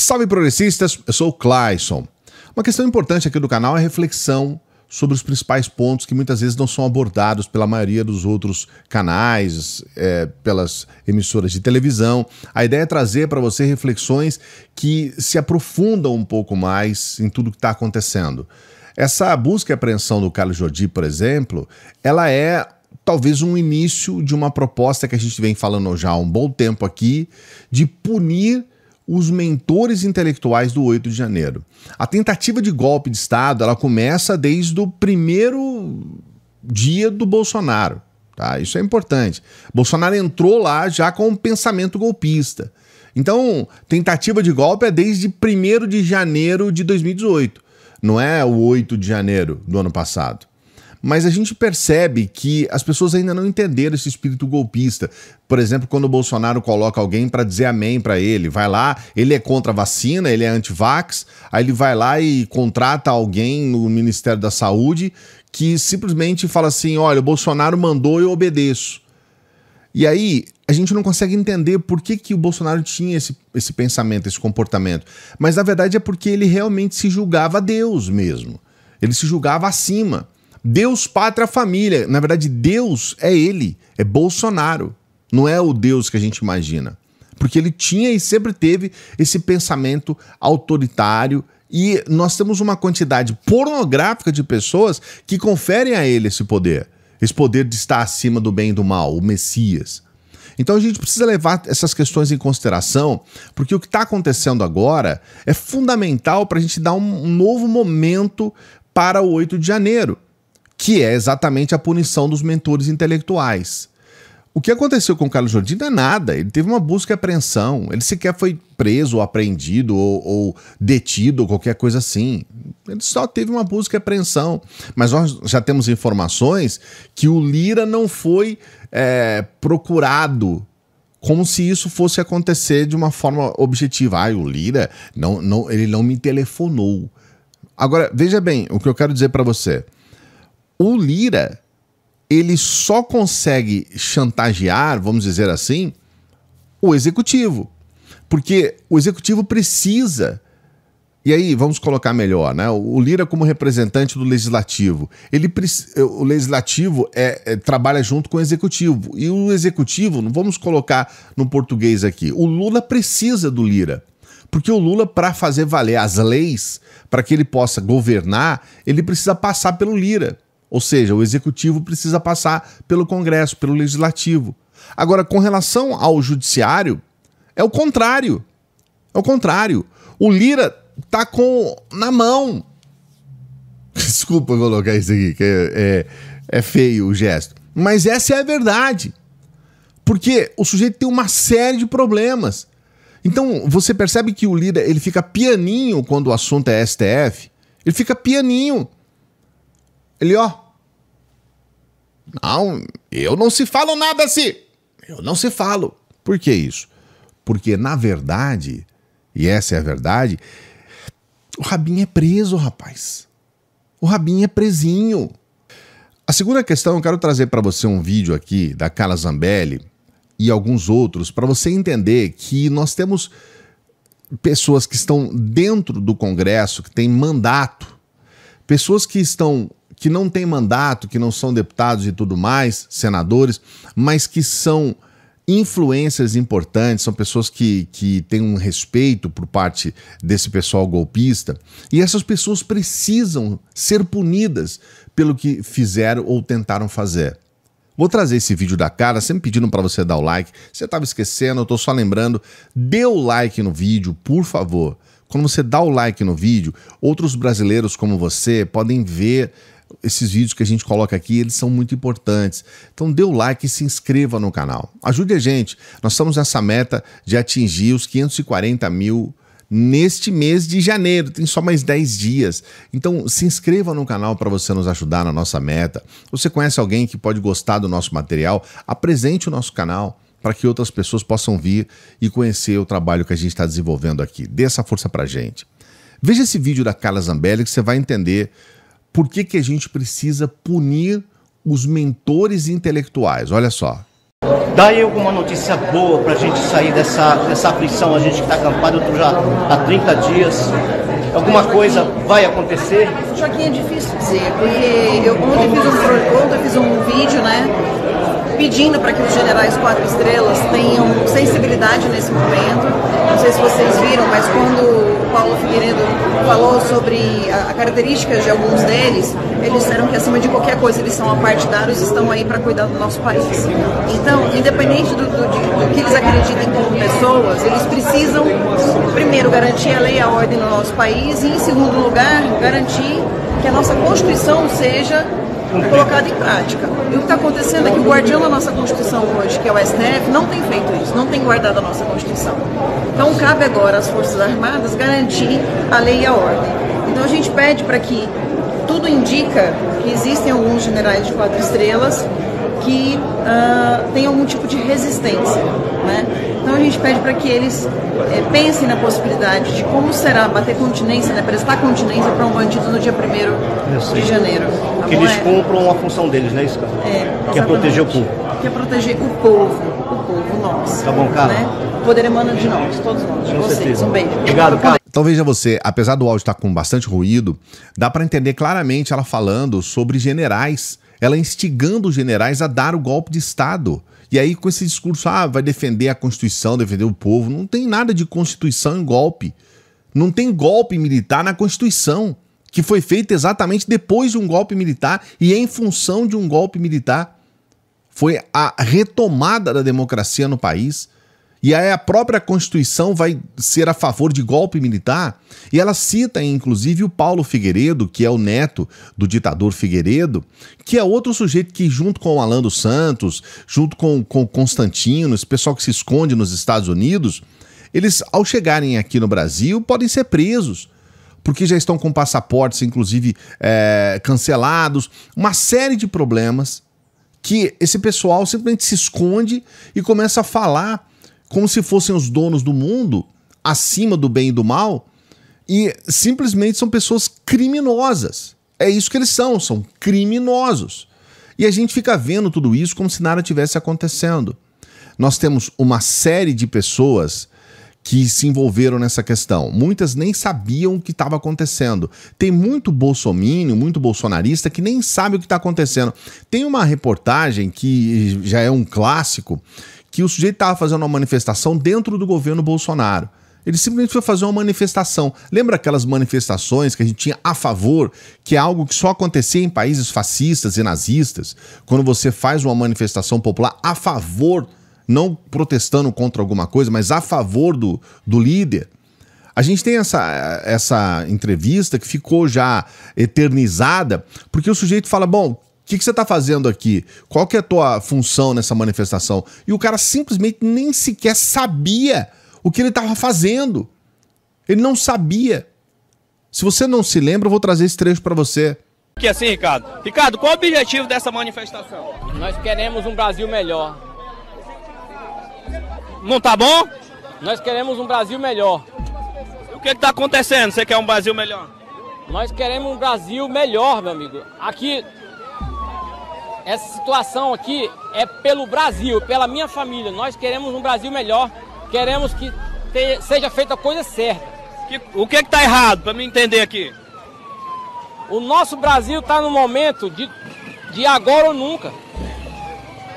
Salve progressistas, eu sou o Clayson. Uma questão importante aqui do canal é reflexão sobre os principais pontos que muitas vezes não são abordados pela maioria dos outros canais, é, pelas emissoras de televisão. A ideia é trazer para você reflexões que se aprofundam um pouco mais em tudo que está acontecendo. Essa busca e apreensão do Carlos Jordi, por exemplo, ela é talvez um início de uma proposta que a gente vem falando já há um bom tempo aqui, de punir os mentores intelectuais do 8 de janeiro. A tentativa de golpe de Estado ela começa desde o primeiro dia do Bolsonaro. Tá? Isso é importante. Bolsonaro entrou lá já com um pensamento golpista. Então, tentativa de golpe é desde 1 de janeiro de 2018. Não é o 8 de janeiro do ano passado mas a gente percebe que as pessoas ainda não entenderam esse espírito golpista. Por exemplo, quando o Bolsonaro coloca alguém para dizer amém para ele, vai lá, ele é contra a vacina, ele é anti-vax, aí ele vai lá e contrata alguém no Ministério da Saúde que simplesmente fala assim: olha, o Bolsonaro mandou, eu obedeço. E aí a gente não consegue entender por que, que o Bolsonaro tinha esse, esse pensamento, esse comportamento. Mas na verdade é porque ele realmente se julgava Deus mesmo. Ele se julgava acima. Deus, pátria, família. Na verdade, Deus é ele, é Bolsonaro. Não é o Deus que a gente imagina. Porque ele tinha e sempre teve esse pensamento autoritário. E nós temos uma quantidade pornográfica de pessoas que conferem a ele esse poder. Esse poder de estar acima do bem e do mal, o Messias. Então a gente precisa levar essas questões em consideração, porque o que está acontecendo agora é fundamental para a gente dar um novo momento para o 8 de janeiro que é exatamente a punição dos mentores intelectuais. O que aconteceu com o Carlos Jordi não é nada, ele teve uma busca e apreensão, ele sequer foi preso ou apreendido ou, ou detido ou qualquer coisa assim. Ele só teve uma busca e apreensão. Mas nós já temos informações que o Lira não foi é, procurado como se isso fosse acontecer de uma forma objetiva. Ah, o Lira, não, não, ele não me telefonou. Agora, veja bem o que eu quero dizer para você o Lira ele só consegue chantagear, vamos dizer assim, o executivo. Porque o executivo precisa. E aí, vamos colocar melhor, né? O Lira, como representante do legislativo, ele eh, o legislativo é, é, trabalha junto com o executivo. E o executivo, vamos colocar no português aqui, o Lula precisa do Lira. Porque o Lula, para fazer valer as leis, para que ele possa governar, ele precisa passar pelo Lira. Ou seja, o executivo precisa passar pelo Congresso, pelo legislativo. Agora, com relação ao judiciário, é o contrário. É o contrário. O Lira tá com na mão. Desculpa colocar isso aqui, que é, é, é feio o gesto. Mas essa é a verdade. Porque o sujeito tem uma série de problemas. Então, você percebe que o Lira ele fica pianinho quando o assunto é STF? Ele fica pianinho. Ele, ó. Não, eu não se falo nada assim. Eu não se falo. Por que isso? Porque, na verdade, e essa é a verdade, o Rabinho é preso, rapaz. O Rabinho é presinho. A segunda questão, eu quero trazer para você um vídeo aqui da Carla Zambelli e alguns outros, para você entender que nós temos pessoas que estão dentro do Congresso, que têm mandato, pessoas que estão que não têm mandato, que não são deputados e tudo mais, senadores, mas que são influências importantes, são pessoas que, que têm um respeito por parte desse pessoal golpista, e essas pessoas precisam ser punidas pelo que fizeram ou tentaram fazer. Vou trazer esse vídeo da cara, sempre pedindo para você dar o like. Você estava esquecendo, eu estou só lembrando. Dê o like no vídeo, por favor. Quando você dá o like no vídeo, outros brasileiros como você podem ver esses vídeos que a gente coloca aqui, eles são muito importantes. Então dê o like e se inscreva no canal. Ajude a gente. Nós estamos nessa meta de atingir os 540 mil neste mês de janeiro. Tem só mais 10 dias. Então se inscreva no canal para você nos ajudar na nossa meta. Você conhece alguém que pode gostar do nosso material? Apresente o nosso canal para que outras pessoas possam vir e conhecer o trabalho que a gente está desenvolvendo aqui. Dê essa força para gente. Veja esse vídeo da Carla Zambelli que você vai entender por que, que a gente precisa punir os mentores intelectuais? Olha só. Dá aí alguma notícia boa para a gente sair dessa, dessa aflição, a gente que está acampado eu tô já há 30 dias. Alguma coisa vai acontecer? Joaquim, é difícil dizer, porque eu ontem fiz um, ontem fiz um vídeo, né? pedindo para que os generais quatro estrelas tenham sensibilidade nesse momento. Não sei se vocês viram, mas quando o Paulo Figueiredo falou sobre a, características de alguns deles, eles disseram que acima de qualquer coisa eles são apartidários e estão aí para cuidar do nosso país. Então, independente do, do, de, do que eles acreditem como pessoas, eles precisam, primeiro, garantir a lei e a ordem no nosso país e, em segundo lugar, garantir que a nossa Constituição seja colocado em prática. E o que está acontecendo é que o guardião da nossa Constituição hoje, que é o STF, não tem feito isso, não tem guardado a nossa Constituição. Então cabe agora às Forças Armadas garantir a lei e a ordem. Então a gente pede para que tudo indica que existem alguns generais de quatro estrelas que uh, tem algum tipo de resistência. Né? Então a gente pede para que eles é, pensem na possibilidade de como será bater continência, né, prestar continência para um bandido no dia 1 de janeiro. Tá que bom? eles é. cumpram a função deles, não é isso? É, que é proteger o povo. Que é proteger o povo, o povo nosso. Tá bom, cara? Né? O poder emana de nós, todos nós, de com vocês. Certeza. Um beijo. Obrigado, cara. Então veja é você, apesar do áudio estar com bastante ruído, dá para entender claramente ela falando sobre generais ela é instigando os generais a dar o golpe de Estado. E aí, com esse discurso, ah, vai defender a Constituição, defender o povo. Não tem nada de Constituição em golpe. Não tem golpe militar na Constituição, que foi feito exatamente depois de um golpe militar e em função de um golpe militar. Foi a retomada da democracia no país e aí a própria Constituição vai ser a favor de golpe militar. E ela cita, inclusive, o Paulo Figueiredo, que é o neto do ditador Figueiredo, que é outro sujeito que, junto com o Alan dos Santos, junto com, o Constantino, esse pessoal que se esconde nos Estados Unidos, eles, ao chegarem aqui no Brasil, podem ser presos porque já estão com passaportes, inclusive, é, cancelados, uma série de problemas que esse pessoal simplesmente se esconde e começa a falar como se fossem os donos do mundo, acima do bem e do mal, e simplesmente são pessoas criminosas. É isso que eles são, são criminosos. E a gente fica vendo tudo isso como se nada tivesse acontecendo. Nós temos uma série de pessoas que se envolveram nessa questão. Muitas nem sabiam o que estava acontecendo. Tem muito bolsomínio, muito bolsonarista que nem sabe o que está acontecendo. Tem uma reportagem que já é um clássico, que o sujeito estava fazendo uma manifestação dentro do governo Bolsonaro. Ele simplesmente foi fazer uma manifestação. Lembra aquelas manifestações que a gente tinha a favor, que é algo que só acontecia em países fascistas e nazistas? Quando você faz uma manifestação popular a favor, não protestando contra alguma coisa, mas a favor do, do líder. A gente tem essa, essa entrevista que ficou já eternizada, porque o sujeito fala: bom, que, que você está fazendo aqui? Qual que é a tua função nessa manifestação? E o cara simplesmente nem sequer sabia o que ele estava fazendo. Ele não sabia. Se você não se lembra, eu vou trazer esse trecho para você. Que assim, Ricardo. Ricardo, qual o objetivo dessa manifestação? Nós queremos um Brasil melhor. Não tá bom? Nós queremos um Brasil melhor. O que está acontecendo? Você quer um Brasil melhor? Nós queremos um Brasil melhor, meu amigo. Aqui essa situação aqui é pelo Brasil, pela minha família. Nós queremos um Brasil melhor, queremos que te, seja feita a coisa certa. Que, o que é está errado, para me entender aqui? O nosso Brasil está no momento de, de agora ou nunca.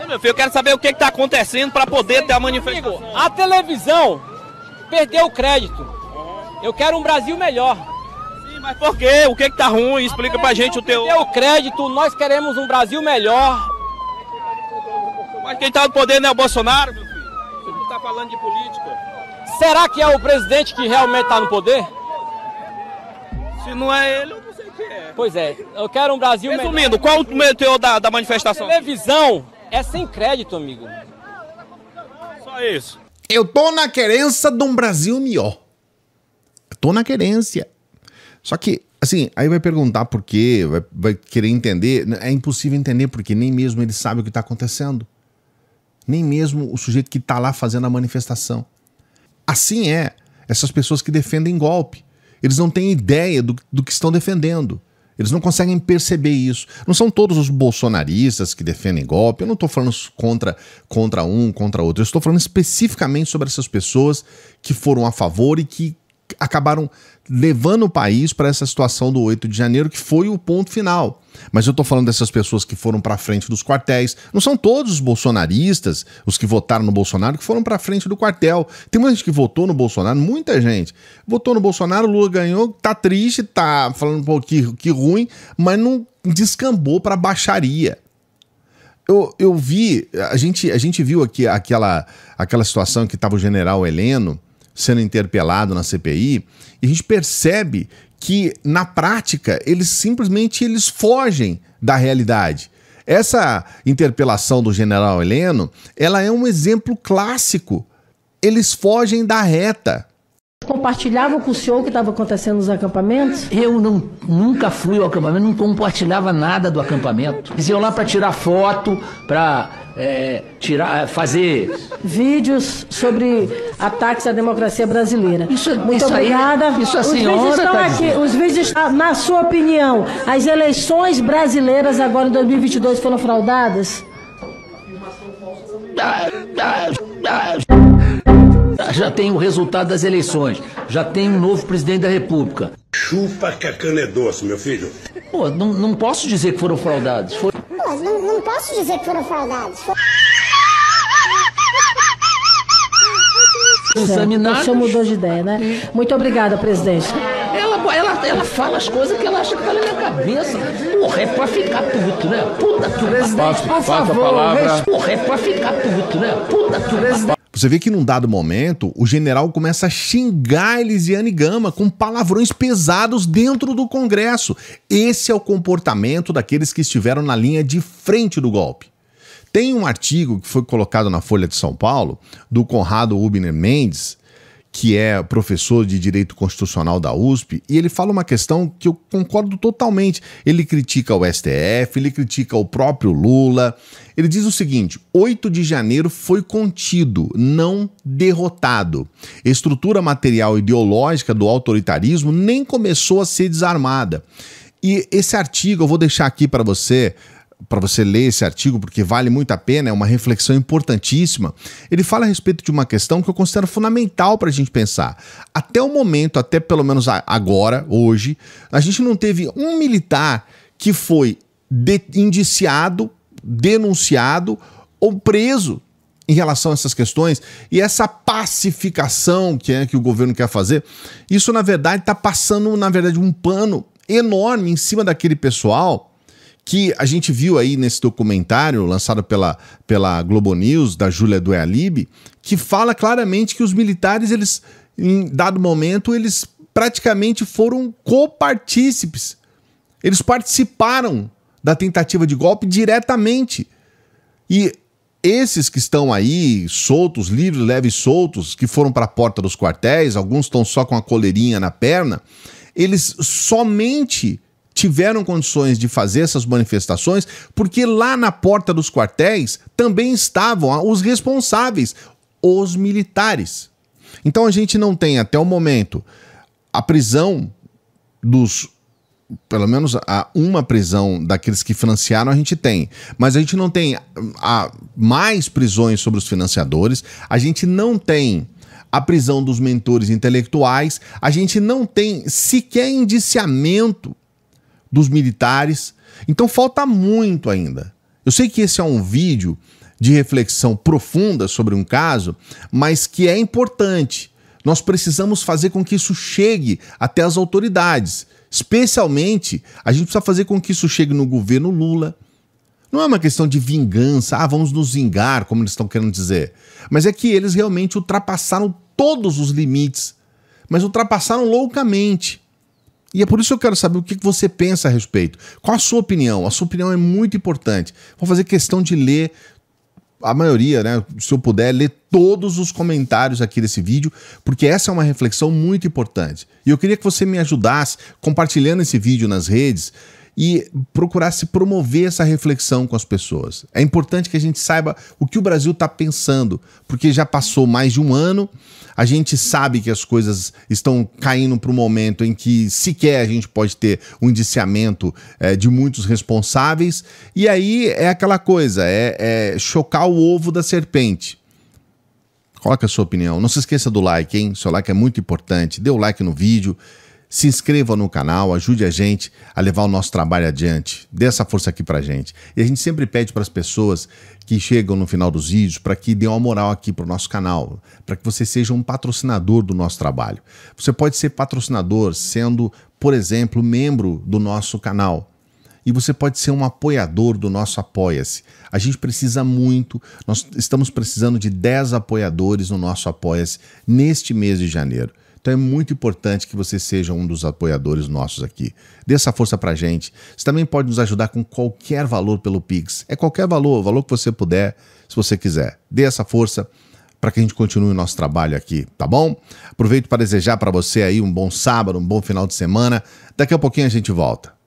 meu filho, eu quero saber o que é está acontecendo para poder Você, ter a manifestação. Amigo, a televisão perdeu o crédito. Eu quero um Brasil melhor mas por quê? O que é que tá ruim? Explica pra gente o teu... O crédito, nós queremos um Brasil melhor. Mas quem tá no poder não é o Bolsonaro, meu filho? Você não tá falando de política. Será que é o presidente que realmente tá no poder? Se não é ele, eu não sei quem é. Pois é, eu quero um Brasil Resumindo, melhor. qual o teu da, da manifestação? A televisão é sem crédito, amigo. Só isso. Eu tô na querência de um Brasil melhor. Eu tô na querência. Só que, assim, aí vai perguntar por quê, vai, vai querer entender. É impossível entender, porque nem mesmo ele sabe o que está acontecendo. Nem mesmo o sujeito que está lá fazendo a manifestação. Assim é essas pessoas que defendem golpe. Eles não têm ideia do, do que estão defendendo. Eles não conseguem perceber isso. Não são todos os bolsonaristas que defendem golpe. Eu não estou falando contra, contra um, contra outro. Eu estou falando especificamente sobre essas pessoas que foram a favor e que acabaram levando o país para essa situação do 8 de janeiro, que foi o ponto final. Mas eu estou falando dessas pessoas que foram para frente dos quartéis. Não são todos os bolsonaristas, os que votaram no Bolsonaro, que foram para frente do quartel. Tem muita gente que votou no Bolsonaro, muita gente. Votou no Bolsonaro, Lula ganhou, tá triste, tá falando pô, que, que ruim, mas não descambou para baixaria. Eu, eu vi, a gente, a gente viu aqui aquela, aquela situação que estava o general Heleno, sendo interpelado na CPI, e a gente percebe que na prática eles simplesmente eles fogem da realidade. Essa interpelação do general Heleno, ela é um exemplo clássico. Eles fogem da reta compartilhavam com o senhor o que estava acontecendo nos acampamentos? Eu não, nunca fui ao acampamento, não compartilhava nada do acampamento. Diziam lá para tirar foto, para é, tirar, é, fazer vídeos sobre ataques à democracia brasileira. Isso, é- Muito isso obrigada. Aí, isso é a os senhora vídeos estão tá aqui. Dizendo. Os vídeos, na sua opinião, as eleições brasileiras agora em 2022 foram fraudadas? Ah, ah, ah. ah já tem o resultado das eleições, já tem um novo presidente da República. Chupa que a cana é doce, meu filho. Pô, não, não posso dizer que foram fraudados. Pô, não, não posso dizer que foram fraudados. For... Examinados. O senhor mudou de ideia, né? Muito obrigada, presidente. Ela, ela, ela fala as coisas que ela acha que tá na minha cabeça. Porra, é pra ficar puto, né? Puta que o presidente, por favor. A palavra. Porra, é pra ficar puto, né? Puta que o presidente. Você vê que num dado momento, o general começa a xingar Elisiane Gama com palavrões pesados dentro do Congresso. Esse é o comportamento daqueles que estiveram na linha de frente do golpe. Tem um artigo que foi colocado na Folha de São Paulo, do Conrado Ubner Mendes, que é professor de direito constitucional da USP, e ele fala uma questão que eu concordo totalmente. Ele critica o STF, ele critica o próprio Lula. Ele diz o seguinte: 8 de janeiro foi contido, não derrotado. Estrutura material ideológica do autoritarismo nem começou a ser desarmada. E esse artigo eu vou deixar aqui para você para você ler esse artigo, porque vale muito a pena, é uma reflexão importantíssima. Ele fala a respeito de uma questão que eu considero fundamental para a gente pensar. Até o momento, até pelo menos agora, hoje, a gente não teve um militar que foi de, indiciado, denunciado ou preso em relação a essas questões e essa pacificação que é que o governo quer fazer, isso na verdade está passando na verdade um pano enorme em cima daquele pessoal que a gente viu aí nesse documentário lançado pela, pela Globo News, da Júlia Duelib, que fala claramente que os militares, eles, em dado momento, eles praticamente foram copartícipes. Eles participaram da tentativa de golpe diretamente. E esses que estão aí soltos, livres, leves soltos, que foram para a porta dos quartéis, alguns estão só com a coleirinha na perna, eles somente tiveram condições de fazer essas manifestações, porque lá na porta dos quartéis também estavam os responsáveis, os militares. Então a gente não tem até o momento a prisão dos pelo menos a uma prisão daqueles que financiaram a gente tem, mas a gente não tem a, mais prisões sobre os financiadores, a gente não tem a prisão dos mentores intelectuais, a gente não tem sequer indiciamento dos militares. Então falta muito ainda. Eu sei que esse é um vídeo de reflexão profunda sobre um caso, mas que é importante. Nós precisamos fazer com que isso chegue até as autoridades. Especialmente, a gente precisa fazer com que isso chegue no governo Lula. Não é uma questão de vingança, ah, vamos nos vingar, como eles estão querendo dizer. Mas é que eles realmente ultrapassaram todos os limites, mas ultrapassaram loucamente. E é por isso que eu quero saber o que você pensa a respeito. Qual a sua opinião? A sua opinião é muito importante. Vou fazer questão de ler a maioria, né? Se eu puder, ler todos os comentários aqui desse vídeo, porque essa é uma reflexão muito importante. E eu queria que você me ajudasse compartilhando esse vídeo nas redes e procurar se promover essa reflexão com as pessoas. É importante que a gente saiba o que o Brasil está pensando, porque já passou mais de um ano, a gente sabe que as coisas estão caindo para um momento em que sequer a gente pode ter um indiciamento é, de muitos responsáveis, e aí é aquela coisa, é, é chocar o ovo da serpente. Coloca a sua opinião. Não se esqueça do like, hein? Seu like é muito importante. Dê o like no vídeo, se inscreva no canal, ajude a gente a levar o nosso trabalho adiante. Dê essa força aqui para gente. E a gente sempre pede para as pessoas que chegam no final dos vídeos para que dê uma moral aqui para o nosso canal, para que você seja um patrocinador do nosso trabalho. Você pode ser patrocinador sendo, por exemplo, membro do nosso canal e você pode ser um apoiador do nosso Apoia-se. A gente precisa muito, nós estamos precisando de 10 apoiadores no nosso Apoia-se neste mês de janeiro. Então é muito importante que você seja um dos apoiadores nossos aqui. Dê essa força pra gente. Você também pode nos ajudar com qualquer valor pelo Pix. É qualquer valor, o valor que você puder, se você quiser. Dê essa força para que a gente continue o nosso trabalho aqui, tá bom? Aproveito para desejar para você aí um bom sábado, um bom final de semana. Daqui a pouquinho a gente volta.